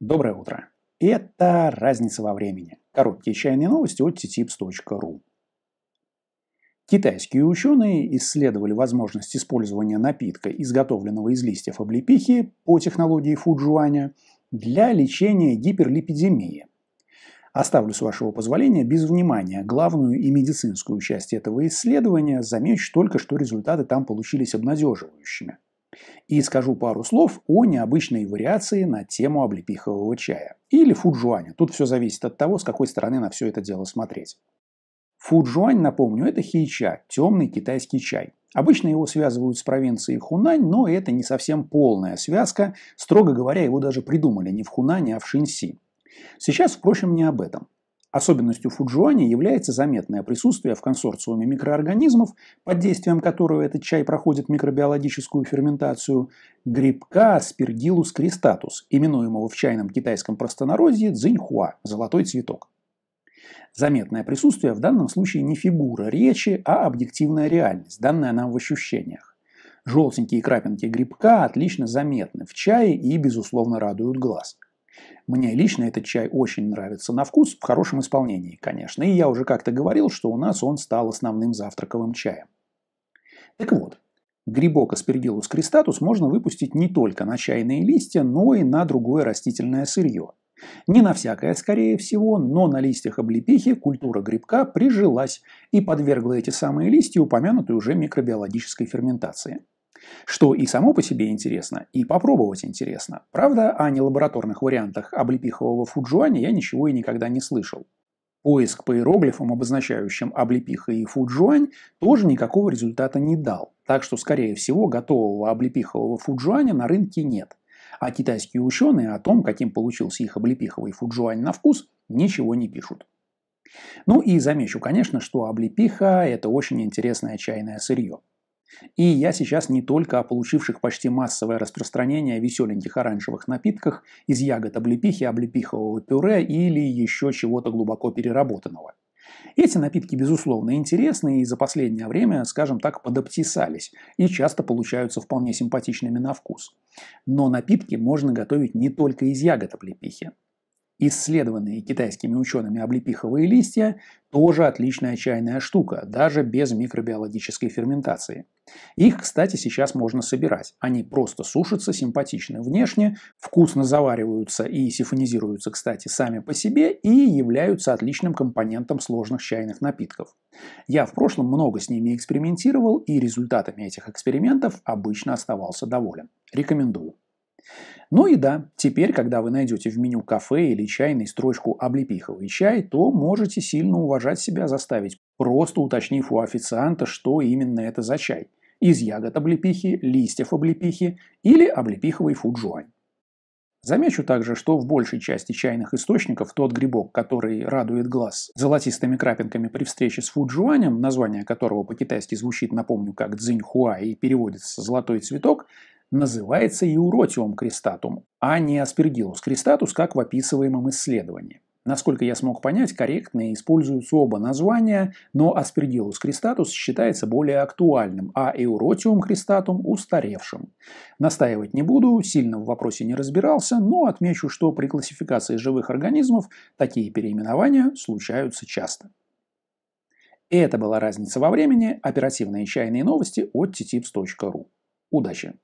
Доброе утро. Это «Разница во времени». Короткие чайные новости от ttipс.ru. Китайские ученые исследовали возможность использования напитка, изготовленного из листьев облепихи по технологии Фуджуаня, для лечения гиперлипидемии. Оставлю, с вашего позволения, без внимания главную и медицинскую часть этого исследования, замечу только, что результаты там получились обнадеживающими – и скажу пару слов о необычной вариации на тему облепихового чая. Или фуджуаня. Тут все зависит от того, с какой стороны на все это дело смотреть. Фуджуань, напомню, это хича, темный китайский чай. Обычно его связывают с провинцией Хунань, но это не совсем полная связка. Строго говоря, его даже придумали не в Хунане, а в Шинси. Сейчас, впрочем, не об этом. Особенностью фуджуани является заметное присутствие в консорциуме микроорганизмов, под действием которого этот чай проходит микробиологическую ферментацию, грибка Aspergillus cristatus, именуемого в чайном китайском простонародье цзиньхуа – золотой цветок. Заметное присутствие в данном случае не фигура речи, а объективная реальность, данная нам в ощущениях. Желтенькие крапинки грибка отлично заметны в чае и, безусловно, радуют глаз – мне лично этот чай очень нравится на вкус, в хорошем исполнении, конечно. И я уже как-то говорил, что у нас он стал основным завтраковым чаем. Так вот, грибок Aspergillus cristatus можно выпустить не только на чайные листья, но и на другое растительное сырье. Не на всякое, скорее всего, но на листьях облепихи культура грибка прижилась и подвергла эти самые листья упомянутой уже микробиологической ферментации. Что и само по себе интересно, и попробовать интересно. Правда, о нелабораторных вариантах облепихового фуджуани я ничего и никогда не слышал. Поиск по иероглифам, обозначающим облепиха и фуджуань, тоже никакого результата не дал, так что, скорее всего, готового облепихового фуджуаня на рынке нет. А китайские ученые о том, каким получился их облепиховый фуджуань на вкус, ничего не пишут. Ну и замечу, конечно, что облепиха – это очень интересное чайное сырье. И я сейчас не только о получивших почти массовое распространение веселеньких оранжевых напитках из ягод облепихи, облепихового пюре или еще чего-то глубоко переработанного. Эти напитки, безусловно, интересны и за последнее время, скажем так, подоптисались и часто получаются вполне симпатичными на вкус. Но напитки можно готовить не только из ягод облепихи. Исследованные китайскими учеными облепиховые листья – тоже отличная чайная штука, даже без микробиологической ферментации. Их, кстати, сейчас можно собирать. Они просто сушатся, симпатичны внешне, вкусно завариваются и сифонизируются, кстати, сами по себе и являются отличным компонентом сложных чайных напитков. Я в прошлом много с ними экспериментировал и результатами этих экспериментов обычно оставался доволен. Рекомендую. Ну и да, теперь, когда вы найдете в меню кафе или чайной строчку «облепиховый чай», то можете сильно уважать себя заставить, просто уточнив у официанта, что именно это за чай. Из ягод облепихи, листьев облепихи или облепиховый фуджуань. Замечу также, что в большей части чайных источников тот грибок, который радует глаз золотистыми крапинками при встрече с фуджуанем, название которого по-китайски звучит, напомню, как цзиньхуа и переводится «золотой цветок», называется еуротиум крестатум, а не аспергиллус крестатус, как в описываемом исследовании. Насколько я смог понять, корректно используются оба названия, но аспергиллус крестатус считается более актуальным, а эуротиум крестатум – устаревшим. Настаивать не буду, сильно в вопросе не разбирался, но отмечу, что при классификации живых организмов такие переименования случаются часто. Это была разница во времени. Оперативные чайные новости от ttipс.ru. Удачи!